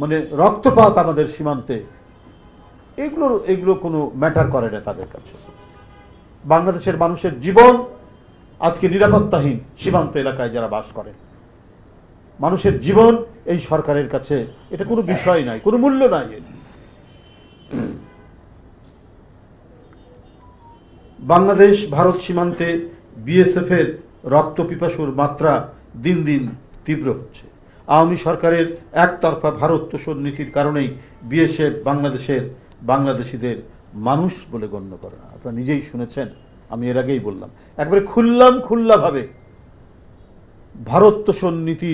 মানে রক্তপাত আমাদের সীমান্তে এগুলো এগুলো কোনো ম্যাটার করে না তাদের কাছে বাংলাদেশের মানুষের জীবন আজকে নিরাপত্তাহীন সীমান্ত এলাকায় যারা বাস করেন মানুষের জীবন এই সরকারের কাছে এটা কোনো বিষয় নাই কোনো মূল্য নাই বাংলাদেশ ভারত সীমান্তে বিএসএফের রক্ত পিপাসুর মাত্রা দিন দিন তীব্র হচ্ছে আওয়ামী সরকারের একতরফা ভারত তোষণ নীতির কারণেই বিএসএফ বাংলাদেশের বাংলাদেশিদের মানুষ বলে গণ্য করে না আপনারা নিজেই শুনেছেন আমি এর আগেই বললাম একবারে খুললাম খুল্লাভাবে ভারত তোষণ নীতি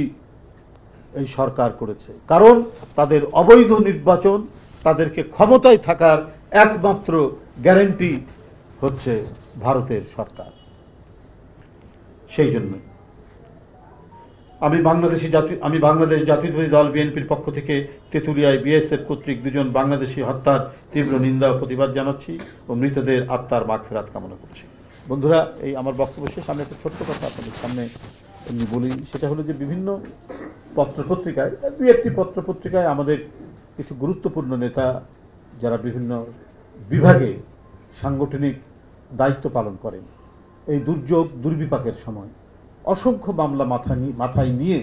এই সরকার করেছে কারণ তাদের অবৈধ নির্বাচন তাদেরকে ক্ষমতায় থাকার একমাত্র গ্যারেন্টি হচ্ছে ভারতের সরকার সেই জন্যই আমি বাংলাদেশি জাতি আমি বাংলাদেশ জাতীয়তাবাদী দল বিএনপির পক্ষ থেকে তেঁতুলিয়ায় বিএসএফ কর্তৃক দুজন বাংলাদেশি হত্যার তীব্র নিন্দা ও প্রতিবাদ জানাচ্ছি ও মৃতদের আত্মার মাগ ফেরাত কামনা করছি বন্ধুরা এই আমার বক্তব্য শেষ আমি একটা ছোট্ট কথা আপনাদের সামনে এমনি বলি সেটা হলো যে বিভিন্ন পত্রপত্রিকায় দু একটি পত্রপত্রিকায় আমাদের কিছু গুরুত্বপূর্ণ নেতা যারা বিভিন্ন বিভাগে সাংগঠনিক দায়িত্ব পালন করেন এই দুর্যোগ দুর্বিপাকের সময় অসংখ্য মামলা মাথা মাথায় নিয়ে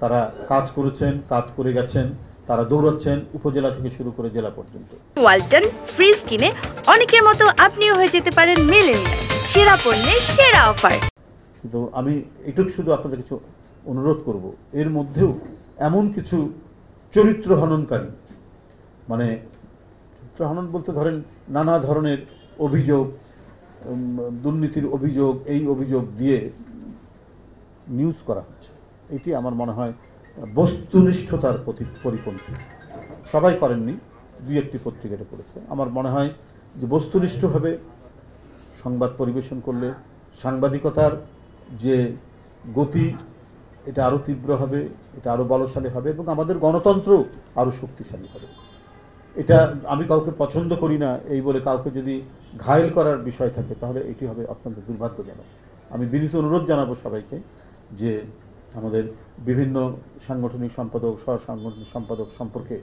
তারা কাজ করেছেন কাজ করে গেছেন তারা দৌড়াচ্ছেন উপজেলা থেকে শুরু করে জেলা পর্যন্ত ওয়ালটন ফ্রিজ কিনে অনেকের মতো আপনিও হয়ে যেতে পারেন মিলেনিয়া সেরা পণ্যে সেরা অফার কিন্তু আমি এটুকু শুধু আপনাদের কিছু অনুরোধ করব এর মধ্যেও এমন কিছু চরিত্র হননকারী মানে চরিত্র হনন বলতে ধরেন নানা ধরনের অভিযোগ দুর্নীতির অভিযোগ এই অভিযোগ দিয়ে নিউজ করা হচ্ছে এটি আমার মনে হয় বস্তুনিষ্ঠতার প্রতি পরিপন্থী সবাই করেননি দুই একটি পত্রিকাটা করেছে আমার মনে হয় যে বস্তুনিষ্ঠভাবে সংবাদ পরিবেশন করলে সাংবাদিকতার যে গতি এটা আরও তীব্র হবে এটা আরও বলশালী হবে এবং আমাদের গণতন্ত্র আরও শক্তিশালী হবে এটা আমি কাউকে পছন্দ করি না এই বলে কাউকে যদি ঘায়েল করার বিষয় থাকে তাহলে এটি হবে অত্যন্ত দুর্ভাগ্যজনক আমি বিনীত অনুরোধ জানাবো সবাইকে যে আমাদের বিভিন্ন সাংগঠনিক সম্পাদক সহ সাংগঠনিক সম্পাদক সম্পর্কে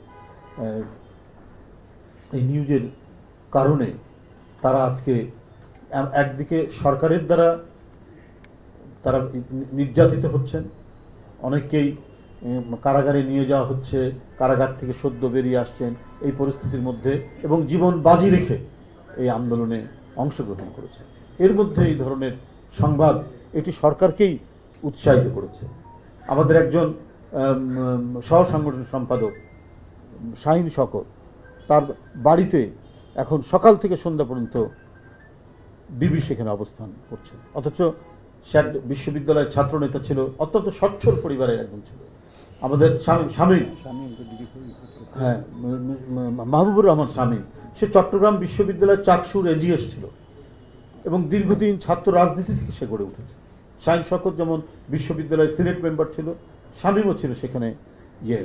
এই নিউজের কারণে তারা আজকে একদিকে সরকারের দ্বারা তারা নির্যাতিত হচ্ছেন অনেককেই কারাগারে নিয়ে যাওয়া হচ্ছে কারাগার থেকে সদ্য বেরিয়ে আসছেন এই পরিস্থিতির মধ্যে এবং জীবন বাজি রেখে এই আন্দোলনে অংশগ্রহণ করেছে এর মধ্যে এই ধরনের সংবাদ এটি সরকারকেই উৎসাহিত করেছে আমাদের একজন সহ সংগঠন সম্পাদক শাহিন শকর তার বাড়িতে এখন সকাল থেকে সন্ধ্যা পর্যন্ত বিবি সেখানে অবস্থান করছেন অথচ সে বিশ্ববিদ্যালয়ের ছাত্রনেতা ছিল অত্যন্ত স্বচ্ছর পরিবারের একজন ছিল আমাদের স্বামী স্বামী হ্যাঁ মাহবুবুর রহমান স্বামী সে চট্টগ্রাম বিশ্ববিদ্যালয়ের চাকসুর এজিএস ছিল এবং দীর্ঘদিন ছাত্র রাজনীতি থেকে সে গড়ে উঠেছে সাইন শকত যেমন বিশ্ববিদ্যালয়ের সিনেট মেম্বার ছিল স্বামীও ছিল সেখানে ইয়ে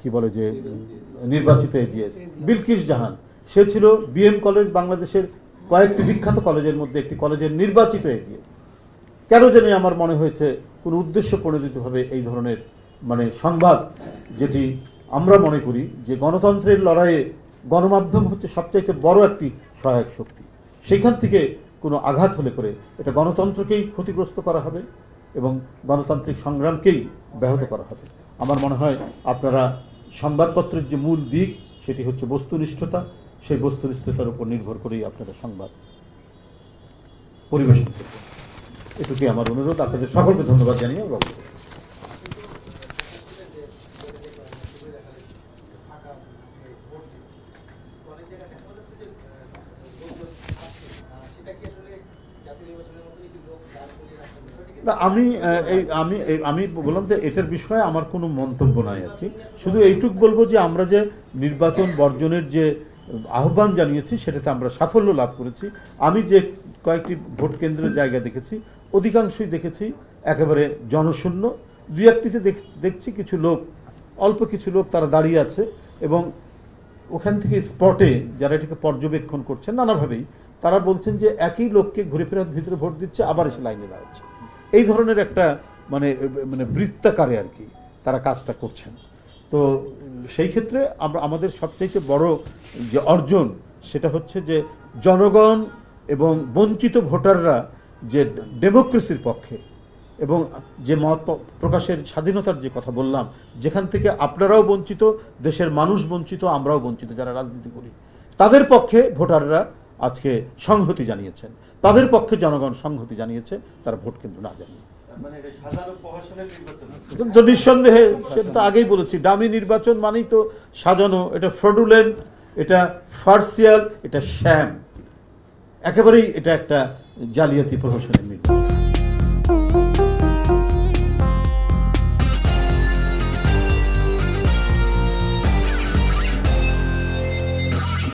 কি বলে যে নির্বাচিত এজিএস বিলকিস জাহান সে ছিল বিএম কলেজ বাংলাদেশের কয়েকটি বিখ্যাত কলেজের মধ্যে একটি কলেজের নির্বাচিত এজিএস কেন জানি আমার মনে হয়েছে কোনো উদ্দেশ্য প্রণোদিতভাবে এই ধরনের মানে সংবাদ যেটি আমরা মনে করি যে গণতন্ত্রের লড়াইয়ে গণমাধ্যম হচ্ছে সবচাইতে বড় একটি সহায়ক শক্তি সেখান থেকে কোনো আঘাত হলে করে এটা গণতন্ত্রকেই ক্ষতিগ্রস্ত করা হবে এবং গণতান্ত্রিক সংগ্রামকেই ব্যাহত করা হবে আমার মনে হয় আপনারা সংবাদপত্রের যে মূল দিক সেটি হচ্ছে বস্তুনিষ্ঠতা সেই বস্তুনিষ্ঠতার উপর নির্ভর করেই আপনারা সংবাদ পরিবেশন করবেন এটুকুই আমার অনুরোধ আপনাদের সকলকে ধন্যবাদ জানিয়ে না আমি এই আমি আমি বললাম যে এটার বিষয়ে আমার কোনো মন্তব্য নাই আর কি শুধু এইটুক বলবো যে আমরা যে নির্বাচন বর্জনের যে আহ্বান জানিয়েছি সেটাতে আমরা সাফল্য লাভ করেছি আমি যে কয়েকটি ভোট কেন্দ্রের জায়গা দেখেছি অধিকাংশই দেখেছি একেবারে জনশূন্য দুই একটিতে দেখছি কিছু লোক অল্প কিছু লোক তারা দাঁড়িয়ে আছে এবং ওখান থেকে স্পটে যারা এটাকে পর্যবেক্ষণ করছেন নানাভাবেই তারা বলছেন যে একই লোককে ঘুরে ফেরার ভিতরে ভোট দিচ্ছে আবার এসে লাইনে দাঁড়াচ্ছে এই ধরনের একটা মানে মানে বৃত্তাকারে আর কি তারা কাজটা করছেন তো সেই ক্ষেত্রে আমরা আমাদের সবচেয়ে বড় যে অর্জন সেটা হচ্ছে যে জনগণ এবং বঞ্চিত ভোটাররা যে ডেমোক্রেসির পক্ষে এবং যে মত প্রকাশের স্বাধীনতার যে কথা বললাম যেখান থেকে আপনারাও বঞ্চিত দেশের মানুষ বঞ্চিত আমরাও বঞ্চিত যারা রাজনীতি করি তাদের পক্ষে ভোটাররা আজকে সংহতি জানিয়েছেন তাদের পক্ষে জনগণ সংহতি জানিয়েছে তারা ভোট কেন্দ্র না জানিয়ে মানে নিঃসন্দেহে সেটা তো আগেই বলেছি ডামি নির্বাচন মানেই তো সাজানো এটা ফ্রডুলেন্ট এটা ফার্সিয়াল এটা শ্যাম একেবারেই এটা একটা জালিয়াতি প্রহসনের